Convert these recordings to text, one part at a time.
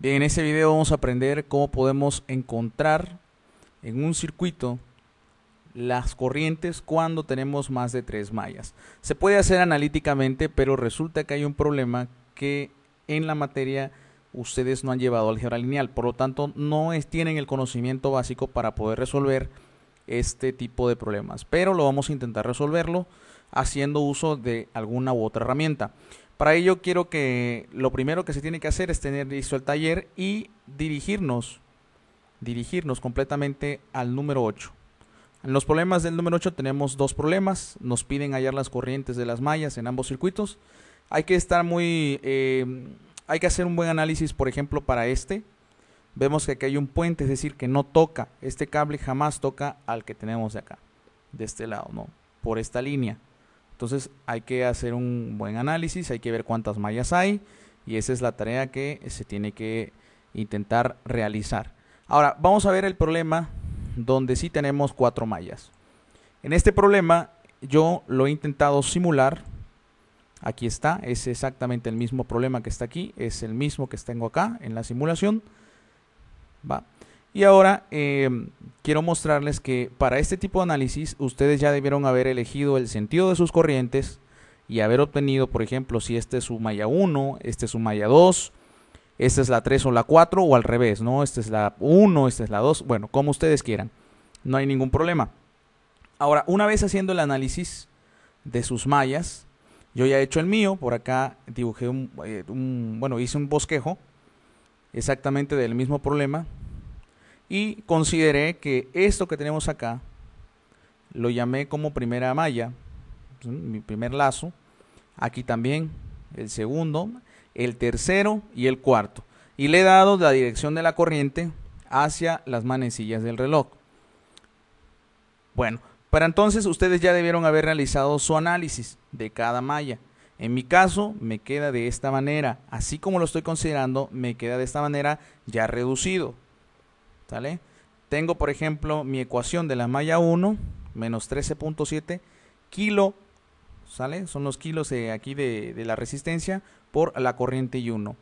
Bien, en este video vamos a aprender cómo podemos encontrar en un circuito las corrientes cuando tenemos más de tres mallas. Se puede hacer analíticamente, pero resulta que hay un problema que en la materia ustedes no han llevado álgebra lineal, por lo tanto no tienen el conocimiento básico para poder resolver este tipo de problemas, pero lo vamos a intentar resolverlo haciendo uso de alguna u otra herramienta. Para ello quiero que lo primero que se tiene que hacer es tener listo el taller y dirigirnos, dirigirnos completamente al número 8. En los problemas del número 8 tenemos dos problemas. Nos piden hallar las corrientes de las mallas en ambos circuitos. Hay que estar muy... Eh, hay que hacer un buen análisis, por ejemplo, para este. Vemos que aquí hay un puente, es decir, que no toca. Este cable jamás toca al que tenemos de acá. De este lado, ¿no? Por esta línea. Entonces hay que hacer un buen análisis, hay que ver cuántas mallas hay y esa es la tarea que se tiene que intentar realizar. Ahora, vamos a ver el problema donde sí tenemos cuatro mallas. En este problema yo lo he intentado simular. Aquí está, es exactamente el mismo problema que está aquí, es el mismo que tengo acá en la simulación. Va. Y ahora em, quiero mostrarles que para este tipo de análisis ustedes ya debieron haber elegido el sentido de sus corrientes y haber obtenido, por ejemplo, si este es su malla 1, este es su malla 2, esta es la 3 o la 4 o al revés, ¿no? Esta es la 1, esta es la 2, bueno, como ustedes quieran. No hay ningún problema. Ahora, una vez haciendo el análisis de sus mallas, yo ya he hecho el mío, por acá dibujé un, eh, un bueno, hice un bosquejo exactamente del mismo problema y consideré que esto que tenemos acá lo llamé como primera malla, pues, mi primer lazo, aquí también el segundo, el tercero y el cuarto. Y le he dado la dirección de la corriente hacia las manecillas del reloj. Bueno, para entonces ustedes ya debieron haber realizado su análisis de cada malla. En mi caso me queda de esta manera, así como lo estoy considerando, me queda de esta manera ya reducido. ¿Sale? Tengo, por ejemplo, mi ecuación de la malla 1, menos 13.7 kilo, ¿sale? Son los kilos aquí de, la resistencia por la corriente y 1.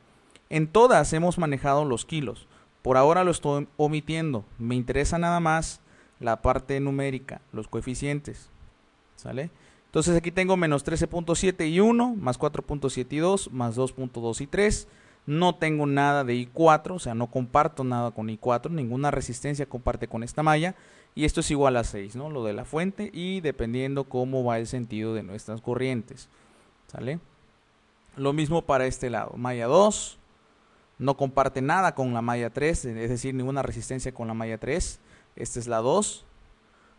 En todas hemos manejado los kilos. Por ahora lo estoy omitiendo. Me interesa nada más la parte numérica, los coeficientes, ¿sale? Entonces aquí tengo menos 13.7 y 1, más 4.7 y 2, más 2.2 y 3, no tengo nada de I4, o sea, no comparto nada con I4, ninguna resistencia comparte con esta malla. Y esto es igual a 6, ¿no? Lo de la fuente y dependiendo cómo va el sentido de nuestras corrientes. ¿Sale? Lo mismo para este lado. Malla 2 no comparte nada con la malla 3, es decir, ninguna resistencia con la malla 3. Esta es la 2.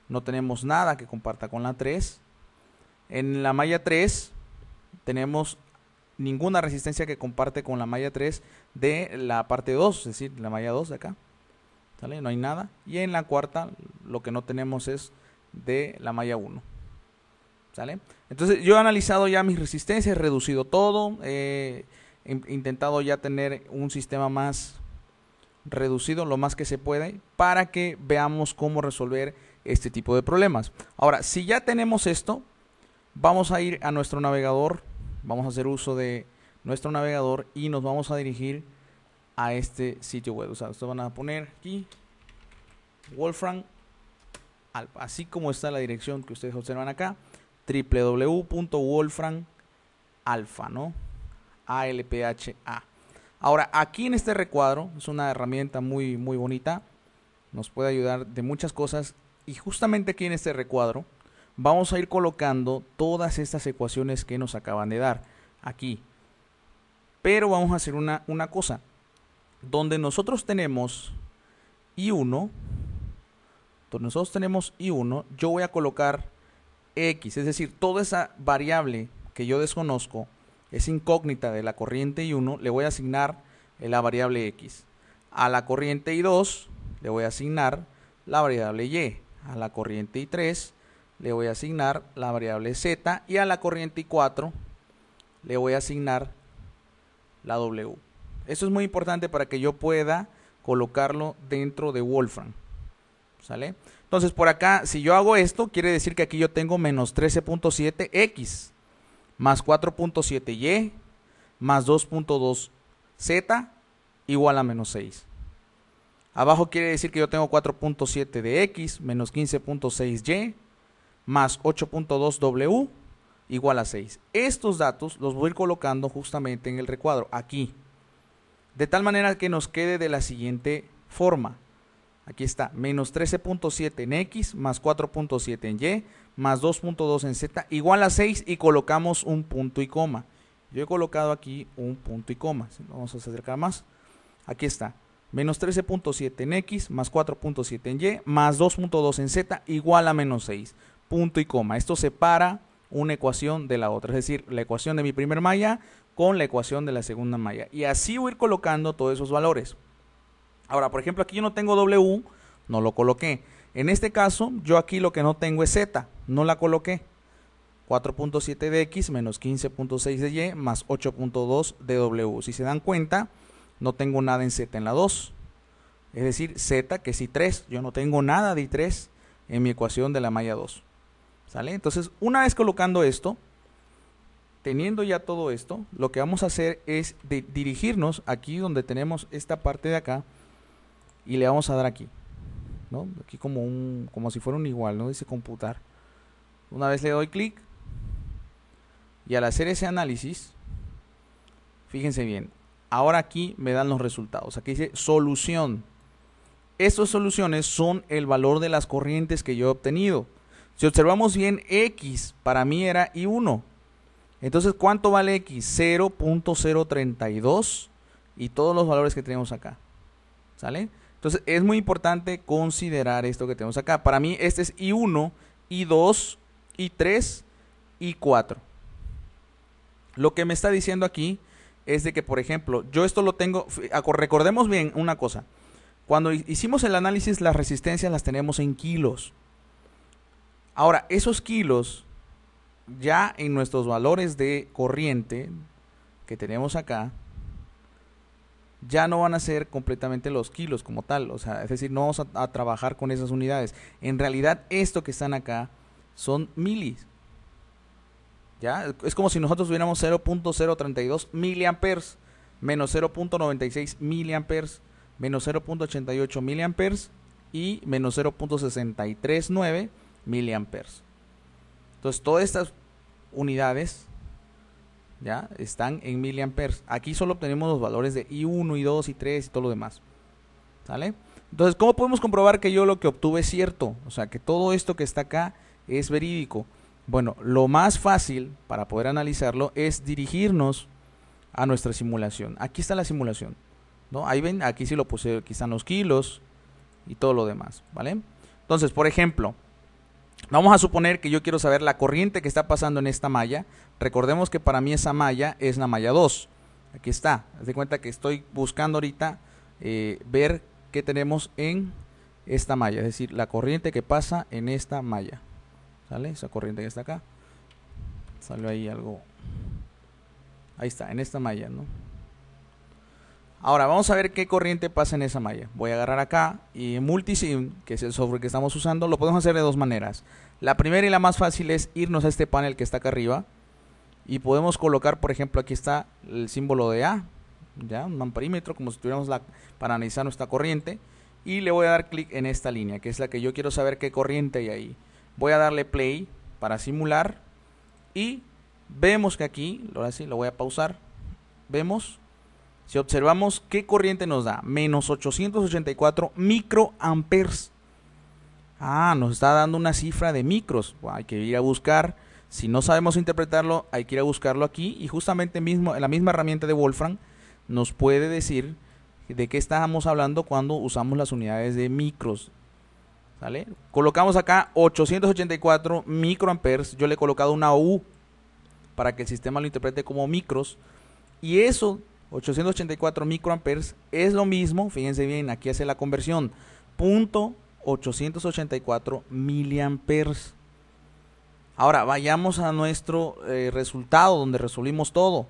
No tenemos nada que comparta con la 3. En la malla 3 tenemos ninguna resistencia que comparte con la malla 3 de la parte 2, es decir, la malla 2 de acá. ¿Sale? No hay nada. Y en la cuarta lo que no tenemos es de la malla 1. ¿Sale? Entonces yo he analizado ya mis resistencias, he reducido todo, he intentado ya tener un sistema más reducido lo más que se puede para que veamos cómo resolver este tipo de problemas. Ahora, si ya tenemos esto, vamos a ir a nuestro navegador Vamos a hacer uso de nuestro navegador y nos vamos a dirigir a este sitio web. ustedes van a poner aquí Wolfram, así como está la dirección que ustedes observan acá, www.wolframalpha, ¿no? A-L-P-H-A. Ahora, aquí en este recuadro es una herramienta muy muy bonita, nos puede ayudar de muchas cosas y justamente aquí en este recuadro vamos a ir colocando todas estas ecuaciones que nos acaban de dar aquí. Pero vamos a hacer una, una cosa. Donde nosotros tenemos I1, donde nosotros tenemos I1, yo voy a colocar X, es decir, toda esa variable que yo desconozco, es incógnita de la corriente I1, le voy a asignar la variable X. A la corriente I2 le voy a asignar la variable Y. A la corriente I3 le voy a asignar la variable z y a la corriente 4 le voy a asignar la w. Esto es muy importante para que yo pueda colocarlo dentro de Wolfram. ¿Sale? Entonces por acá, si yo hago esto, quiere decir que aquí yo tengo menos 13.7x más 4.7y más 2.2z igual a menos 6. Abajo quiere decir que yo tengo 4.7 de x menos 15.6y más 8.2 W igual a 6. Estos datos los voy a ir colocando justamente en el recuadro, aquí. De tal manera que nos quede de la siguiente forma. Aquí está, menos 13.7 en X, más 4.7 en Y, más 2.2 en Z, igual a 6 y colocamos un punto y coma. Yo he colocado aquí un punto y coma. Vamos a acercar más. Aquí está. Menos 13.7 en X, más 4.7 en Y, más 2.2 en Z, igual a menos 6 punto y coma. Esto separa una ecuación de la otra, es decir, la ecuación de mi primer malla con la ecuación de la segunda malla. Y así voy a ir colocando todos esos valores. Ahora, por ejemplo, aquí yo no tengo W, no lo coloqué. En este caso, yo aquí lo que no tengo es Z, no la coloqué. 4.7 de X menos 15.6 de Y más 8.2 de W. Si se dan cuenta, no tengo nada en Z en la 2. Es decir, Z que es I3. Yo no tengo nada de I3 en mi ecuación de la malla 2. ¿Sale? Entonces, una vez colocando esto, teniendo ya todo esto, lo que vamos a hacer es dirigirnos aquí donde tenemos esta parte de acá y le vamos a dar aquí. ¿no? Aquí como un como si fuera un igual, ¿no? Dice computar. Una vez le doy clic y al hacer ese análisis, fíjense bien, ahora aquí me dan los resultados. Aquí dice solución. Estas soluciones son el valor de las corrientes que yo he obtenido. Si observamos bien, X para mí era I1. Entonces, ¿cuánto vale X? 0.032 y todos los valores que tenemos acá. ¿Sale? Entonces, es muy importante considerar esto que tenemos acá. Para mí, este es I1, I2, I3, I4. Lo que me está diciendo aquí es de que, por ejemplo, yo esto lo tengo... Recordemos bien una cosa. Cuando hicimos el análisis, las resistencias las tenemos en kilos. Ahora, esos kilos, ya en nuestros valores de corriente que tenemos acá, ya no van a ser completamente los kilos como tal. O sea, es decir, no vamos a, trabajar con esas unidades. En realidad, esto que están acá son milis. ¿Ya? Es como si nosotros tuviéramos 0.032 miliamperes menos 0.96 miliamperes, menos 0.88 miliamperes y menos 0.639 miliamperes. Entonces, todas estas unidades ya están en miliamperes. Aquí solo obtenemos los valores de I1, I2, I3 y todo lo demás. ¿Sale? Entonces, ¿cómo podemos comprobar que yo lo que obtuve es cierto? O sea, que todo esto que está acá es verídico. Bueno, lo más fácil para poder analizarlo es dirigirnos a nuestra simulación. Aquí está la simulación. ¿no? Ahí ven, aquí sí lo puse, aquí están los kilos y todo lo demás. ¿Vale? Entonces, por ejemplo, Vamos a suponer que yo quiero saber la corriente que está pasando en esta malla. Recordemos que para mí esa malla es la malla 2. Aquí está. Haz de cuenta que estoy buscando ahorita eh, ver qué tenemos en esta malla. Es decir, la corriente que pasa en esta malla. ¿Sale? Esa corriente que está acá. Salió ahí algo. Ahí está, en esta malla, ¿no? Ahora, vamos a ver qué corriente pasa en esa malla. Voy a agarrar acá y Multisim, que es el software que estamos usando, lo podemos hacer de dos maneras. La primera y la más fácil es irnos a este panel que está acá arriba y podemos colocar, por ejemplo, aquí está el símbolo de A, ya un amperímetro, como si tuviéramos la, para analizar nuestra corriente. Y le voy a dar clic en esta línea, que es la que yo quiero saber qué corriente hay ahí. Voy a darle play para simular y vemos que aquí, ahora sí, lo voy a pausar. Vemos si observamos qué corriente nos da, menos 884 microamperes. Ah, nos está dando una cifra de micros. Hay que ir a buscar. Si no sabemos interpretarlo, hay que ir a buscarlo aquí. Y justamente mismo, la misma herramienta de Wolfram nos puede decir de qué estábamos hablando cuando usamos las unidades de micros. ¿Sale? Colocamos acá 884 microamperes. Yo le he colocado una U para que el sistema lo interprete como micros. Y eso 884 microamperes es lo mismo, fíjense bien, aquí hace la conversión, punto 884 miliamperes. Ahora vayamos a nuestro eh, resultado donde resolvimos todo.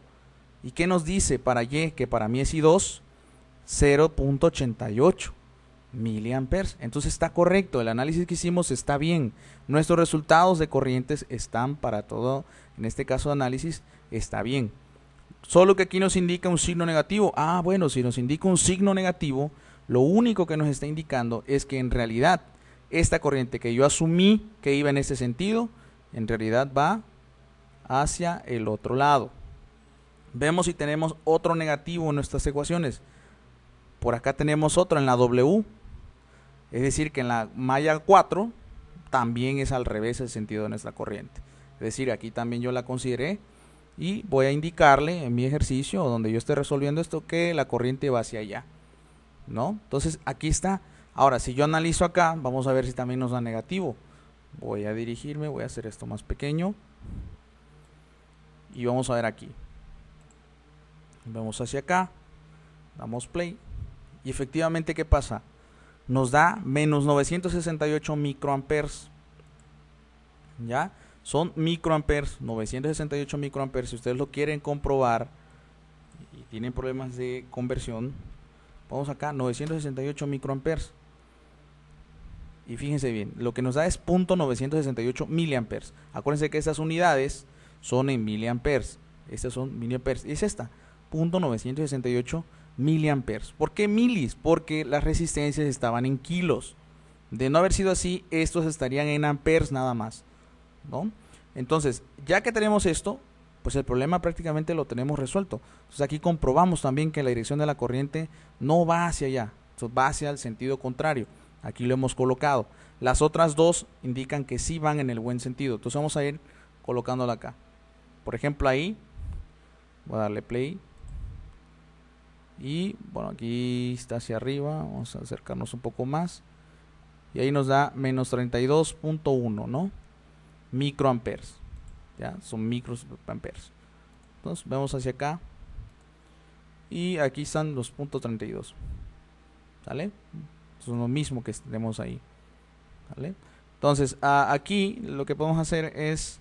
¿Y qué nos dice para Y? Que para mí es I2, 0.88 miliamperes. Entonces está correcto, el análisis que hicimos está bien. Nuestros resultados de corrientes están para todo, en este caso de análisis, está bien. Solo que aquí nos indica un signo negativo. Ah, bueno, si nos indica un signo negativo, lo único que nos está indicando es que en realidad esta corriente que yo asumí que iba en ese sentido, en realidad va hacia el otro lado. Vemos si tenemos otro negativo en nuestras ecuaciones. Por acá tenemos otro en la W. Es decir, que en la malla 4 también es al revés el sentido de nuestra corriente. Es decir, aquí también yo la consideré y voy a indicarle en mi ejercicio donde yo esté resolviendo esto que la corriente va hacia allá. ¿No? Entonces aquí está. Ahora, si yo analizo acá, vamos a ver si también nos da negativo. Voy a dirigirme, voy a hacer esto más pequeño. Y vamos a ver aquí. Vemos hacia acá. Damos play. Y efectivamente, ¿qué pasa? Nos da menos 968 microamperes. ¿Ya? Son microamperes, 968 microamperes. Si ustedes lo quieren comprobar y tienen problemas de conversión, vamos acá, 968 microamperes. Y fíjense bien, lo que nos da es .968 miliamperes. Acuérdense que estas unidades son en miliamperes. Estas son miliamperes. Y es esta, .968 miliamperes. ¿Por qué milis? Porque las resistencias estaban en kilos. De no haber sido así, estos estarían en amperes nada más. Entonces, ya que tenemos esto, pues el problema prácticamente lo tenemos resuelto. Entonces aquí comprobamos también que la dirección de la corriente no va hacia allá, va hacia el sentido contrario. Aquí lo hemos colocado. Las otras dos indican que sí van en el buen sentido. Entonces vamos a ir colocándola acá. Por ejemplo ahí, voy a darle play. Y bueno, aquí está hacia arriba, vamos a acercarnos un poco más. Y ahí nos da menos 32.1, ¿no? microamperes. ¿Ya? Son microamperes. Entonces vemos hacia acá. Y aquí están los puntos 32. ¿Sale? Son lo mismo que tenemos ahí. ¿Sale? Entonces aquí lo que podemos hacer es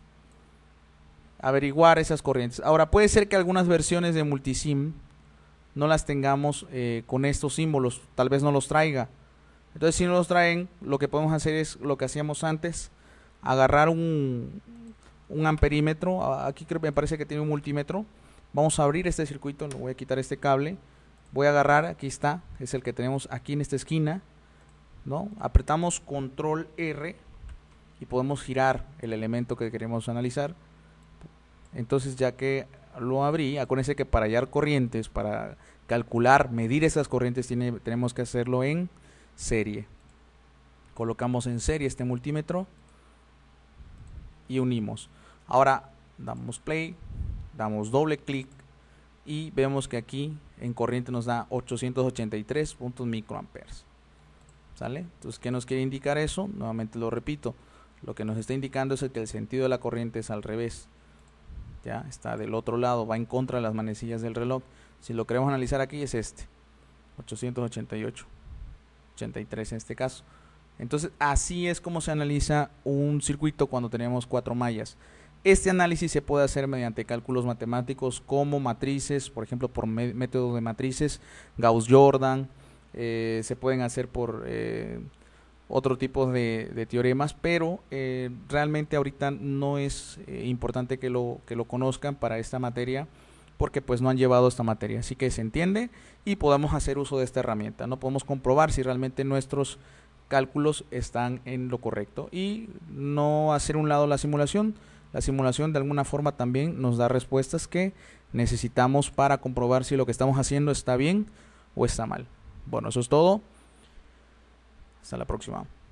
averiguar esas corrientes. Ahora puede ser que algunas versiones de multisim no las tengamos eh, con estos símbolos. Tal vez no los traiga. Entonces si no los traen, lo que podemos hacer es lo que hacíamos antes agarrar un, amperímetro, aquí creo, me parece que tiene un multímetro, vamos a abrir este circuito, le voy a quitar este cable, voy a agarrar, aquí está, es el que tenemos aquí en esta esquina, ¿no? Apretamos control R y podemos girar el elemento que queremos analizar. Entonces ya que lo abrí, acuérdense que para hallar corrientes, para calcular, medir esas corrientes, tiene, tenemos que hacerlo en serie. Colocamos en serie este multímetro y unimos. Ahora damos play, damos doble clic y vemos que aquí en corriente nos da 883 puntos microamperes. ¿Sale? Entonces, ¿qué nos quiere indicar eso? Nuevamente lo repito, lo que nos está indicando es que el sentido de la corriente es al revés. Ya está del otro lado, va en contra de las manecillas del reloj. Si lo queremos analizar aquí es este, 888, 83 en este caso. Entonces, así es como se analiza un circuito cuando tenemos cuatro mallas. Este análisis se puede hacer mediante cálculos matemáticos como matrices, por ejemplo, por método de matrices, Gauss-Jordan, eh, se pueden hacer por eh, otro tipo de, teoremas, pero eh, realmente ahorita no es importante que lo, que lo conozcan para esta materia porque pues no han llevado esta materia. Así que se entiende y podamos hacer uso de esta herramienta. No podemos comprobar si realmente nuestros cálculos están en lo correcto y no hacer un lado la simulación. La simulación de alguna forma también nos da respuestas que necesitamos para comprobar si lo que estamos haciendo está bien o está mal. Bueno, eso es todo. Hasta la próxima.